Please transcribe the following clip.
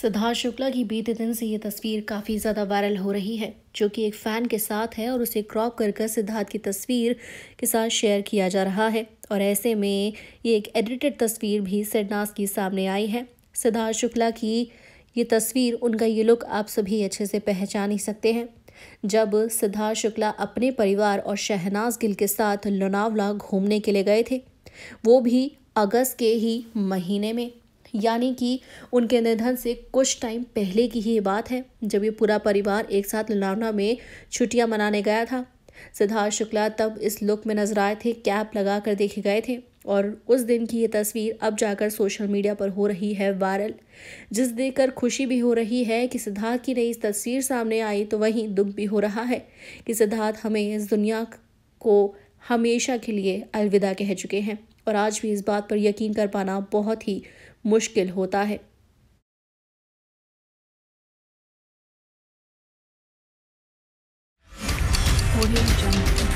सिद्धार्थ शुक्ला की बीते दिन से ये तस्वीर काफ़ी ज़्यादा वायरल हो रही है जो कि एक फ़ैन के साथ है और उसे क्रॉप कर कर सिद्धार्थ की तस्वीर के साथ शेयर किया जा रहा है और ऐसे में ये एक एडिटेड तस्वीर भी सिडनास की सामने आई है सिद्धार्थ शुक्ला की ये तस्वीर उनका ये लुक आप सभी अच्छे से पहचान ही सकते हैं जब सिद्धार्थ शुक्ला अपने परिवार और शहनाज गिल के साथ लोनावला घूमने के लिए गए थे वो भी अगस्त के ही महीने में यानी कि उनके निधन से कुछ टाइम पहले की ही बात है जब ये पूरा परिवार एक साथ लुनावना में छुट्टियां मनाने गया था सिद्धार्थ शुक्ला तब इस लुक में नजर आए थे कैप लगा कर देखे गए थे और उस दिन की ये तस्वीर अब जाकर सोशल मीडिया पर हो रही है वायरल जिस देखकर खुशी भी हो रही है कि सिद्धार्थ की नई तस्वीर सामने आई तो वहीं दुख भी हो रहा है कि सिद्धार्थ हमें इस दुनिया को हमेशा के लिए अलविदा कह चुके हैं और आज भी इस बात पर यकीन कर पाना बहुत ही मुश्किल होता है